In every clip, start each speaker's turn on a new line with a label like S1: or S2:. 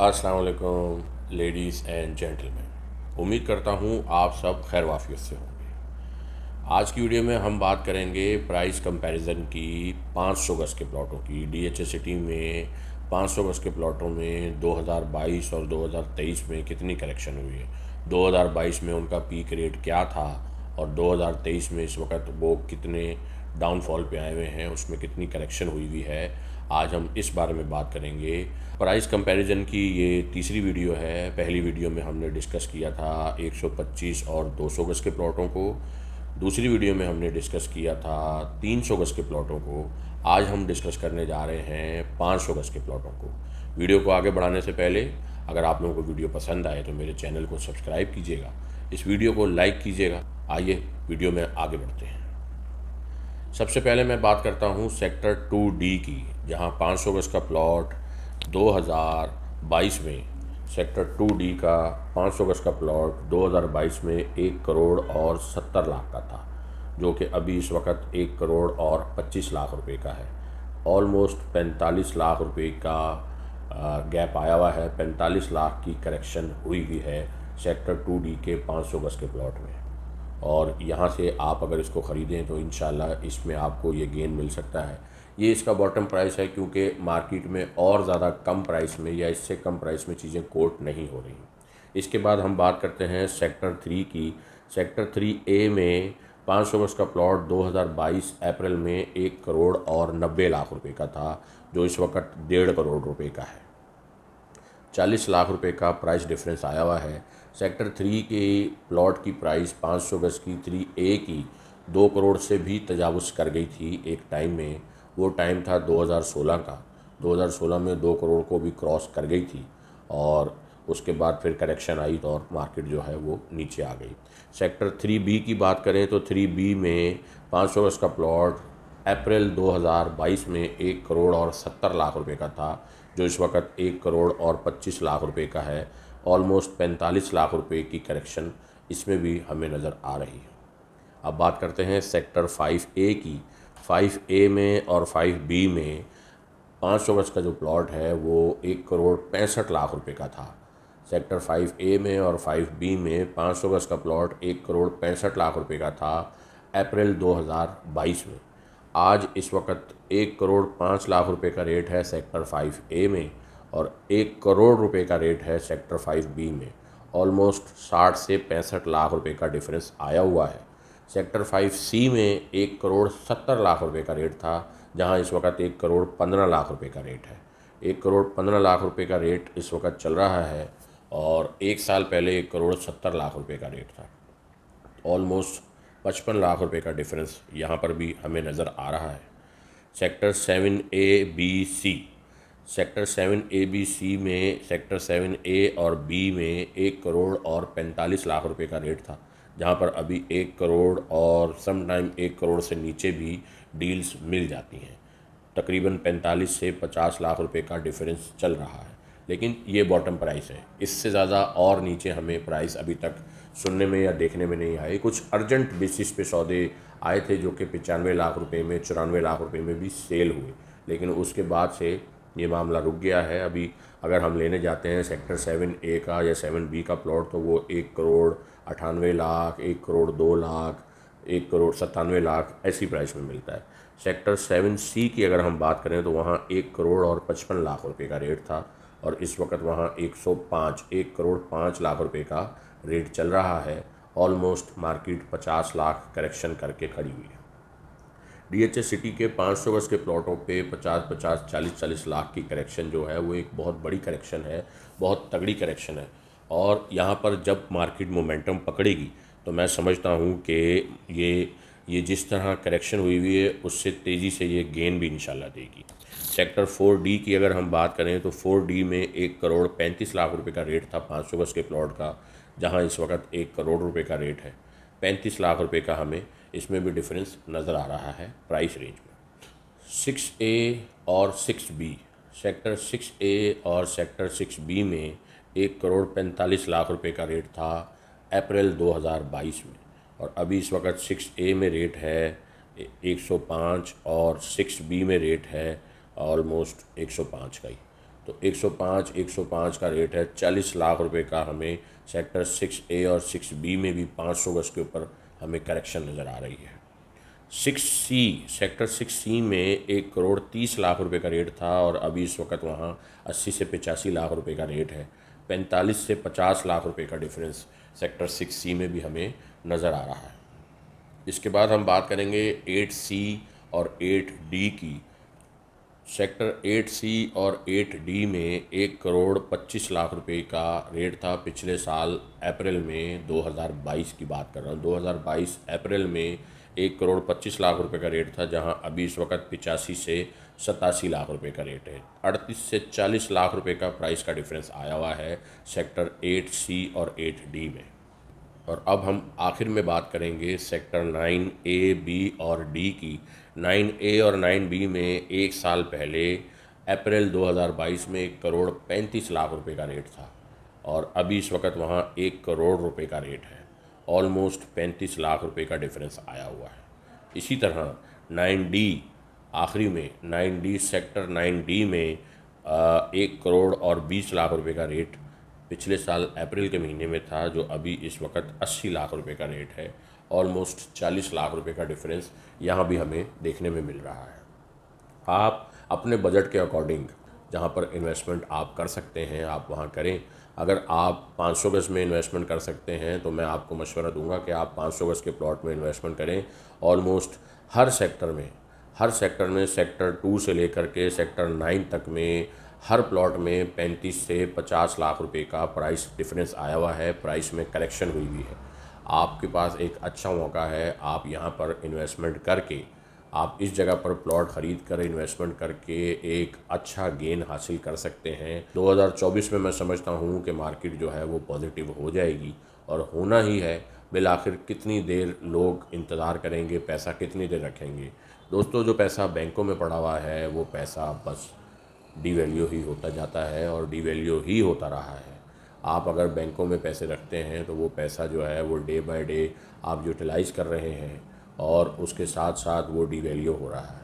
S1: अस्सलाम वालेकुम ladies and gentleman उम्मीद करता हूँ आप सब खैर वाफियत से होंगे आज की वीडियो में हम बात करेंगे प्राइस कंपैरिजन की 500 गज़ के प्लॉटों की डीएचए सिटी में 500 गज़ के प्लॉटों में 2022 और 2023 में कितनी कलेक्शन हुई है 2022 में उनका पीक रेट क्या था और 2023 में इस वक्त वो कितने डाउनफॉल पे आए हुए हैं उसमें कितनी कलेक्शन हुई हुई है आज हम इस बारे में बात करेंगे प्राइस कंपैरिजन की ये तीसरी वीडियो है पहली वीडियो में हमने डिस्कस किया था 125 और 200 गज के प्लॉटों को दूसरी वीडियो में हमने डिस्कस किया था 300 गज के प्लॉटों को आज हम डिस्कस करने जा रहे हैं 500 गज के प्लॉटों को वीडियो को आगे बढ़ाने से पहले अगर आप लोगों को वीडियो पसंद आए तो मेरे चैनल को सब्सक्राइब कीजिएगा इस वीडियो को लाइक कीजिएगा आइए वीडियो में आगे बढ़ते हैं सबसे पहले मैं बात करता हूँ सेक्टर टू डी की जहाँ पाँच सौ गज का प्लॉट दो हज़ार बाईस में सेक्टर टू डी का पाँच सौ गज का प्लॉट दो हज़ार बाईस में एक करोड़ और सत्तर लाख का था जो कि अभी इस वक्त एक करोड़ और पच्चीस लाख रुपए का है ऑलमोस्ट पैंतालीस लाख रुपए का गैप आया हुआ है पैंतालीस लाख की करेक्शन हुई हुई है सेक्टर टू डी के पाँच सौ गज के प्लॉट में और यहाँ से आप अगर इसको ख़रीदें तो इन इसमें आपको ये गेन मिल सकता है ये इसका बॉटम प्राइस है क्योंकि मार्केट में और ज़्यादा कम प्राइस में या इससे कम प्राइस में चीज़ें कोट नहीं हो रही इसके बाद हम बात करते हैं सेक्टर थ्री की सेक्टर थ्री ए में पाँच सौ गज का प्लॉट 2022 अप्रैल में एक करोड़ और नब्बे लाख रुपए का था जो इस वक्त डेढ़ करोड़ रुपए का है चालीस लाख रुपए का प्राइस डिफरेंस आया हुआ है सेक्टर थ्री के प्लॉट की प्राइस पाँच सौ गज की थ्री ए की दो करोड़ से भी तजावज़ कर गई थी एक टाइम में वो टाइम था 2016 का 2016 में दो करोड़ को भी क्रॉस कर गई थी और उसके बाद फिर करेक्शन आई तो और मार्केट जो है वो नीचे आ गई सेक्टर थ्री बी की बात करें तो थ्री बी में पाँच सौ गज का प्लॉट अप्रैल 2022 में एक करोड़ और सत्तर लाख रुपए का था जो इस वक्त एक करोड़ और पच्चीस लाख रुपए का है ऑलमोस्ट 45 लाख रुपए की करेक्शन इसमें भी हमें नज़र आ रही है अब बात करते हैं सेक्टर 5A की 5A में और 5B में पाँच सौ गज का जो प्लॉट है वो एक करोड़ पैंसठ लाख रुपए का था सेक्टर 5A में और 5B में पाँच सौ गज का प्लॉट एक करोड़ पैंसठ लाख रुपए का था अप्रैल 2022 में आज इस वक्त एक करोड़ पाँच लाख रुपए का रेट है सेक्टर 5A में और एक करोड़ रुपए का रेट है सेक्टर फाइव बी में ऑलमोस्ट साठ से पैंसठ लाख रुपए का डिफरेंस आया हुआ है सेक्टर फाइव सी में एक करोड़ सत्तर लाख रुपए का रेट था जहां इस वक्त एक करोड़ पंद्रह लाख रुपए का रेट है एक करोड़ पंद्रह लाख रुपए का रेट इस वक्त चल रहा है और एक साल पहले एक करोड़ सत्तर लाख रुपए का रेट था ऑलमोस्ट पचपन लाख रुपए का डिफरेंस यहाँ पर भी हमें नज़र आ रहा है sector seven A B C sector seven A B C में सेक्टर सेवन ए और बी में एक करोड़ और पैंतालीस लाख रुपए का रेट था जहाँ पर अभी एक करोड़ और समटाइम एक करोड़ से नीचे भी डील्स मिल जाती हैं तकरीबन पैंतालीस से पचास लाख रुपए का डिफरेंस चल रहा है लेकिन ये बॉटम प्राइस है इससे ज़्यादा और नीचे हमें प्राइस अभी तक सुनने में या देखने में नहीं आए कुछ अर्जेंट बेसिस पे सौदे आए थे जो कि पचानवे लाख रुपए में चौरानवे लाख रुपए में भी सेल हुए लेकिन उसके बाद से ये मामला रुक गया है अभी अगर हम लेने जाते हैं सेक्टर सेवन ए का या सेवन बी का प्लॉट तो वो एक करोड़ अठानवे लाख एक करोड़ दो लाख एक करोड़ सत्तानवे लाख ऐसी प्राइस में मिलता है सेक्टर सेवन सी की अगर हम बात करें तो वहाँ एक करोड़ और पचपन लाख रुपए का रेट था और इस वक्त वहाँ एक सौ पाँच एक करोड़ पाँच लाख रुपए का रेट चल रहा है ऑलमोस्ट मार्केट पचास लाख करेक्शन करके खड़ी हुई है डीएचए सिटी के 500 गज के प्लॉटों पे 50 50 40 40 लाख की करेक्शन जो है वो एक बहुत बड़ी करेक्शन है बहुत तगड़ी करेक्शन है और यहाँ पर जब मार्केट मोमेंटम पकड़ेगी तो मैं समझता हूँ कि ये ये जिस तरह करेक्शन हुई हुई है उससे तेज़ी से ये गेन भी इंशाल्लाह देगी सेक्टर फोर डी की अगर हम बात करें तो फोर डी में एक करोड़ पैंतीस लाख रुपए का रेट था पाँच सौ गज़ के प्लॉट का जहाँ इस वक्त एक करोड़ रुपए का रेट है पैंतीस लाख रुपए का हमें इसमें भी डिफरेंस नज़र आ रहा है प्राइस रेंज में सिक्स ए और six B sector six A और सेक्टर सिक्स बी में एक करोड़ पैंतालीस लाख रुपए का रेट था अप्रैल 2022 में और अभी इस वक्त सिक्स ए में रेट है 105 और सिक्स बी में रेट है ऑलमोस्ट 105 का ही तो 105 105 का रेट है चालीस लाख रुपए का हमें सेक्टर सिक्स ए और सिक्स बी में भी 500 गज के ऊपर हमें करेक्शन नज़र आ रही है six C sector six C में एक करोड़ तीस लाख रुपए का रेट था और अभी इस वक्त वहाँ अस्सी से पचासी लाख रुपए का रेट है पैंतालीस से पचास लाख रुपए का डिफरेंस सेक्टर सिक्स सी में भी हमें नज़र आ रहा है इसके बाद हम बात करेंगे एट सी और एट डी की सेक्टर सी और डी में एक करोड़ पच्चीस लाख रुपए का रेट था पिछले साल अप्रैल में 2022 की बात कर रहा हूँ 2022 अप्रैल में एक करोड़ पच्चीस लाख रुपए का रेट था जहां अभी इस वक्त पिचासी से सतासी लाख रुपए का रेट है अड़तीस से चालीस लाख रुपए का प्राइस का डिफरेंस आया हुआ है सेक्टर सी और डी में और अब हम आखिर में बात करेंगे सेक्टर नाइन ए बी और डी की नाइन ए और नाइन बी में एक साल पहले अप्रैल 2022 में एक करोड़ पैंतीस लाख रुपए का रेट था और अभी इस वक्त वहाँ एक करोड़ रुपए का रेट है ऑलमोस्ट पैंतीस लाख रुपए का डिफरेंस आया हुआ है इसी तरह नाइन डी आखिरी में nine D sector nine D में एक करोड़ और बीस लाख रुपए का रेट पिछले साल अप्रैल के महीने में था जो अभी इस वक्त 80 लाख रुपए का रेट है ऑलमोस्ट 40 लाख रुपए का डिफरेंस यहाँ भी हमें देखने में मिल रहा है आप अपने बजट के अकॉर्डिंग जहाँ पर इन्वेस्टमेंट आप कर सकते हैं आप वहाँ करें अगर आप 500 गज में इन्वेस्टमेंट कर सकते हैं तो मैं आपको मशवरा दूंगा कि आप 500 गज के प्लॉट में इन्वेस्टमेंट करें ऑलमोस्ट हर सेक्टर में हर सेक्टर में सेक्टर टू से लेकर के सेक्टर नाइन तक में हर प्लॉट में पैंतीस से पचास लाख रुपए का प्राइस डिफरेंस आया हुआ है प्राइस में करेक्शन हुई हुई है आपके पास एक अच्छा मौका है आप यहाँ पर इन्वेस्टमेंट करके आप इस जगह पर प्लॉट ख़रीद कर इन्वेस्टमेंट करके एक अच्छा गेन हासिल कर सकते हैं 2024 में मैं समझता हूँ कि मार्केट जो है वो पॉजिटिव हो जाएगी और होना ही है बिल आखिर कितनी देर लोग इंतज़ार करेंगे पैसा कितनी देर रखेंगे दोस्तों जो पैसा बैंकों में पड़ा हुआ है वो पैसा बस डी वैल्यू ही होता जाता है और डी वैल्यू ही होता रहा है आप अगर बैंकों में पैसे रखते हैं तो वो पैसा जो है वो डे बाय डे आप यूटिलाइज़ कर रहे हैं और उसके साथ साथ वो डी वैल्यू हो रहा है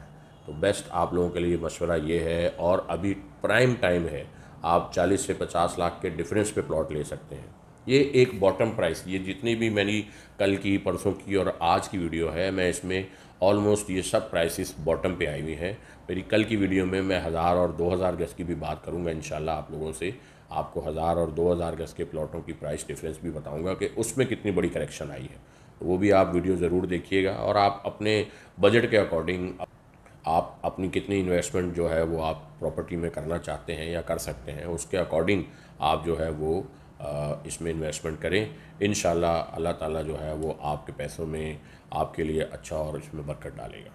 S1: तो बेस्ट आप लोगों के लिए मशवरा ये है और अभी प्राइम टाइम है आप 40 से 50 लाख के डिफरेंस पे प्लॉट ले सकते हैं ये एक बॉटम प्राइस ये जितनी भी मैंने कल की परसों की और आज की वीडियो है मैं इसमें ऑलमोस्ट ये सब प्राइसेस बॉटम पे आई हुई हैं मेरी कल की वीडियो में मैं हज़ार और दो हज़ार गज़ की भी बात करूँगा इन आप लोगों से आपको हज़ार और दो हज़ार गज़ के प्लॉटों की प्राइस डिफरेंस भी बताऊँगा कि उसमें कितनी बड़ी करेक्शन आई है तो वो भी आप वीडियो ज़रूर देखिएगा और आप अपने बजट के अकॉर्डिंग आप अपनी कितनी इन्वेस्टमेंट जो है वो आप प्रॉपर्टी में करना चाहते हैं या कर सकते हैं उसके अकॉर्डिंग आप जो है वो इसमें इन्वेस्टमेंट करें इन अल्लाह ताला जो है वो आपके पैसों में आपके लिए अच्छा और इसमें बरकत डालेगा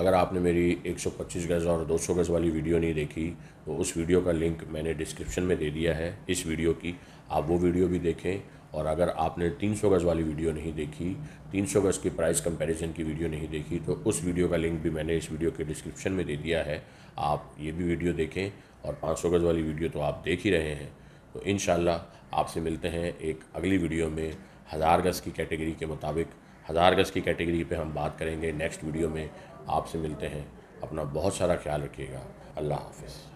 S1: अगर आपने मेरी 125 गज़ और 200 गज़ वाली वीडियो नहीं देखी तो उस वीडियो का लिंक मैंने डिस्क्रिप्शन में दे दिया है इस वीडियो की आप वो वीडियो भी देखें और अगर आपने 300 गज़ वाली वीडियो नहीं देखी 300 गज़ की प्राइस कंपैरिजन की वीडियो नहीं देखी तो उस वीडियो का लिंक भी मैंने इस वीडियो के डिस्क्रिप्शन में दे दिया है आप ये भी वीडियो देखें और पाँच गज़ वाली वीडियो तो आप देख ही रहे हैं तो इन आपसे मिलते हैं एक अगली वीडियो में हज़ार गज़ की कैटेगरी के मुताबिक हज़ार गज़ की कैटेगरी पे हम बात करेंगे नेक्स्ट वीडियो में आपसे मिलते हैं अपना बहुत सारा ख्याल रखिएगा अल्लाह हाफिज़